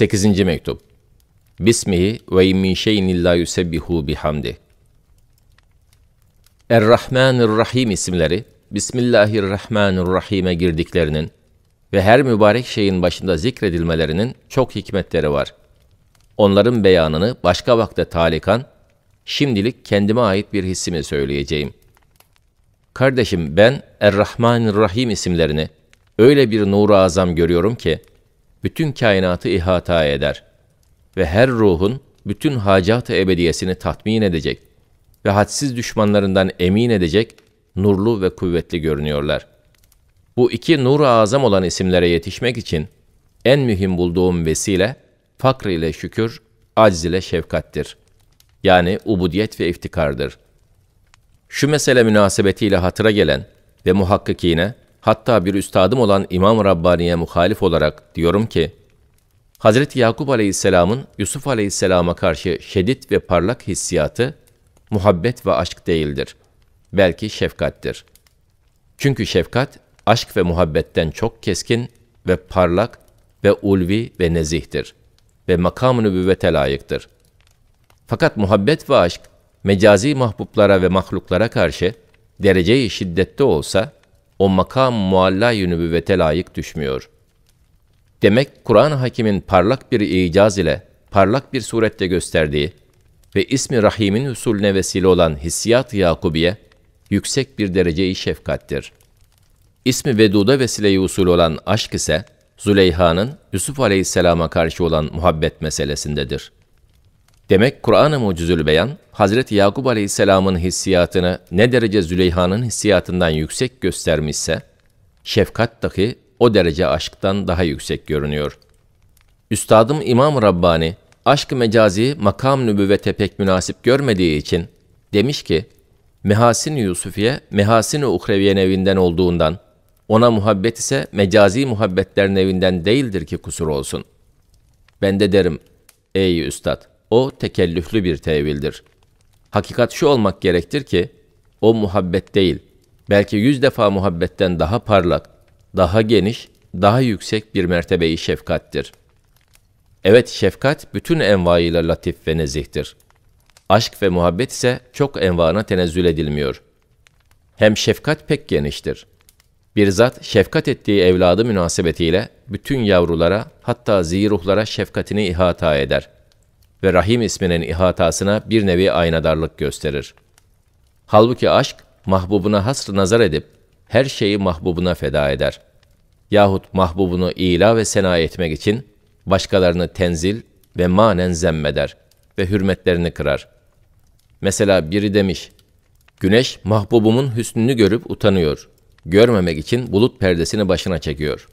8. mektup. Bismihi ve min şeyin illa yusebbihu bihamdi. Er-Rahmanir-Rahim isimleri Bismillahirrahmanirrahim'e girdiklerinin ve her mübarek şeyin başında zikredilmelerinin çok hikmetleri var. Onların beyanını başka vakte talikan, şimdilik kendime ait bir hissimi söyleyeceğim. Kardeşim ben Er-Rahmanir-Rahim isimlerini öyle bir nur-u azam görüyorum ki, bütün kainatı ihata eder ve her ruhun bütün hacat-ı ebediyesini tatmin edecek ve hadsiz düşmanlarından emin edecek nurlu ve kuvvetli görünüyorlar. Bu iki nur-u azam olan isimlere yetişmek için en mühim bulduğum vesile fakr ile şükür, acz ile şefkattir. Yani ubudiyet ve iftikardır. Şu mesele münasebetiyle hatıra gelen ve muhakkikine Hatta bir üstadım olan İmam Rabbani'ye muhalif olarak diyorum ki, Hz. Yakup Aleyhisselam'ın Yusuf Aleyhisselam'a karşı şedid ve parlak hissiyatı, muhabbet ve aşk değildir. Belki şefkattir. Çünkü şefkat, aşk ve muhabbetten çok keskin ve parlak ve ulvi ve nezihtir ve makam-ı nübüvvete layıktır. Fakat muhabbet ve aşk, mecazi mahbublara ve mahluklara karşı dereceyi şiddette olsa, o makam mualla yünübüvvete layık düşmüyor. Demek Kur'an-ı Hakim'in parlak bir icaz ile, parlak bir surette gösterdiği ve ismi Rahim'in usulüne vesile olan hissiyat-ı Yakubiye, yüksek bir dereceyi şefkattir. İsmi Vedud'a vesile-i usul olan aşk ise, Züleyha'nın Yusuf Aleyhisselam'a karşı olan muhabbet meselesindedir. Demek Kur'an-ı Mucizül Beyan, Hazreti Yakup Aleyhisselam'ın hissiyatını ne derece Züleyha'nın hissiyatından yüksek göstermişse, şefkat dahi o derece aşktan daha yüksek görünüyor. Üstadım İmam Rabbani, aşk mecazi makam nübüvvete pek münasip görmediği için demiş ki, mehasin Yusufiye, mehasin Ukreviye nevinden olduğundan, ona muhabbet ise mecazi muhabbetler nevinden değildir ki kusur olsun. Ben de derim, ey üstad, o tekellüflü bir tevildir. Hakikat şu olmak gerektir ki, o muhabbet değil, belki yüz defa muhabbetten daha parlak, daha geniş, daha yüksek bir mertebeyi şefkattir. Evet şefkat bütün envaiyle latif ve nezihtir. Aşk ve muhabbet ise çok envana tenezzül edilmiyor. Hem şefkat pek geniştir. Bir zat şefkat ettiği evladı münasebetiyle bütün yavrulara hatta ziruhlara şefkatini ihata eder.'' ve Rahim isminin ihatasına bir nevi aynadarlık gösterir. Halbuki aşk, mahbubuna hasr nazar edip, her şeyi mahbubuna feda eder. Yahut mahbubunu ila ve sena etmek için, başkalarını tenzil ve manen zemmeder ve hürmetlerini kırar. Mesela biri demiş, Güneş mahbubumun hüsnünü görüp utanıyor. Görmemek için bulut perdesini başına çekiyor.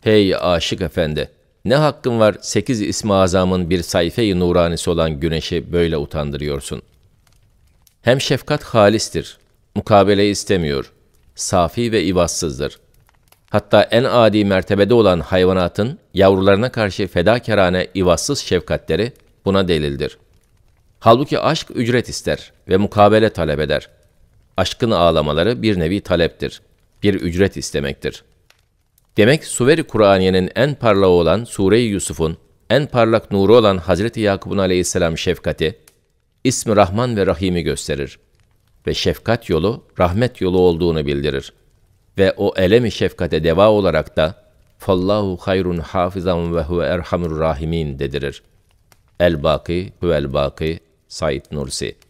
Hey aşık efendi! Ne hakkın var sekiz ismi azamın bir sayfeyi i nuranisi olan güneşi böyle utandırıyorsun. Hem şefkat halistir, mukabele istemiyor, safi ve ivazsızdır. Hatta en adi mertebede olan hayvanatın yavrularına karşı fedakarane ivazsız şefkatleri buna delildir. Halbuki aşk ücret ister ve mukabele talep eder. Aşkın ağlamaları bir nevi taleptir, bir ücret istemektir.'' Demek Suveri Kur'aniye'nin en parlağı olan Sure-i Yusuf'un, en parlak nuru olan Hazreti Yakup'un aleyhisselam şefkati, ismi Rahman ve Rahim'i gösterir ve şefkat yolu rahmet yolu olduğunu bildirir. Ve o elemi şefkate deva olarak da Fallahu hayrun hafizan ve huve erhamur rahimin dedirir. El-Baki, Huvel-Baki, Said Nursi